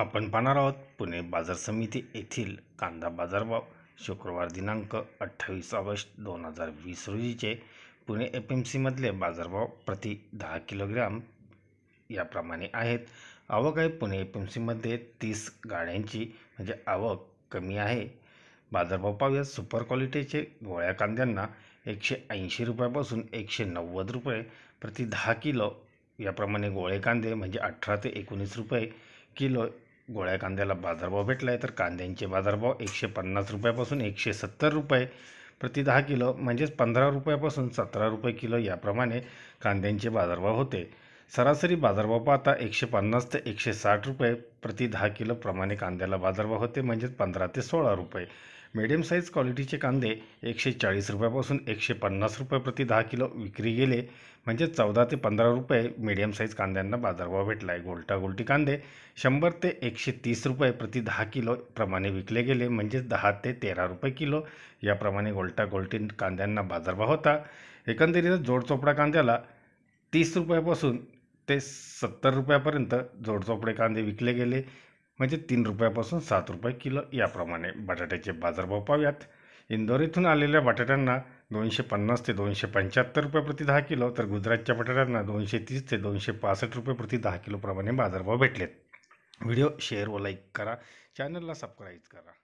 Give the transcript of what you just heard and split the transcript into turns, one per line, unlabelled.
आपण पाहणार आहोत पुणे बाजार समिती येथील कांदा बाजारभाव शुक्रवार दिनांक अठ्ठावीस ऑगस्ट दोन हजार वीस रोजीचे पुणे एफ एम सीमधले बाजारभाव प्रति दहा किलोग्रॅम याप्रमाणे आहेत आवक आहे पुणे एफ एम सीमध्ये तीस गाड्यांची म्हणजे आवक कमी आहे बाजारभाव पाहूया सुपर क्वालिटीचे गोळ्या कांद्यांना एकशे ऐंशी रुपयापासून एकशे नव्वद रुपये प्रति दहा किलो याप्रमाणे गोळे कांदे म्हणजे अठरा ते एकोणीस रुपये किलो गोळ्या कांद्याला बाजारभाव भेटला आहे तर कांद्यांचे बाजारभाव एकशे पन्नास रुपयापासून एकशे सत्तर रुपये प्रति दहा किलो म्हणजेच पंधरा रुपयापासून सतरा रुपये किलो याप्रमाणे कांद्यांचे बाजारभाव होते सरासरी बाजारभाव पाहता एकशे पन्नास ते एकशे साठ रुपये प्रति दहा किलो प्रमाणे कांद्याला बाजारभाव होते म्हणजेच पंधरा ते सोळा रुपये मिडियम साईज क्वालिटीचे कांदे एकशे चाळीस रुपयापासून एकशे पन्नास रुपये प्रति दहा किलो विक्री गेले म्हणजे चौदा ते पंधरा रुपये मिडियम साईज कांद्यांना बाजारभाव भेटला आहे गोलटा गोलटी कांदे शंभर ते एकशे तीस रुपये प्रति दहा किलो प्रमाणे विकले गेले म्हणजेच दहा ते तेरा रुपये किलो याप्रमाणे गोलटा गोलटी कांद्यांना बाजारभाव होता एकंदरीत जोडचोपडा कांद्याला तीस रुपयापासून ते सत्तर रुपयापर्यंत जोडचोपडे कांदे विकले गेले म्हणजे तीन रुपयापासून सात रुपये किलो याप्रमाणे बटाट्याचे बाजारभाव पाहूयात इंदोर इथून आलेल्या बटाट्यांना दोनशे पन्नास ते दोनशे पंच्याहत्तर रुपये प्रति दहा किलो तर गुजरातच्या बटाट्यांना दोनशे तीस ते दोनशे पासष्ट रुपये प्रति दहा किलोप्रमाणे बाजारभाव भेटलेत व्हिडिओ शेअर व लाईक करा चॅनलला सबस्क्राईब करा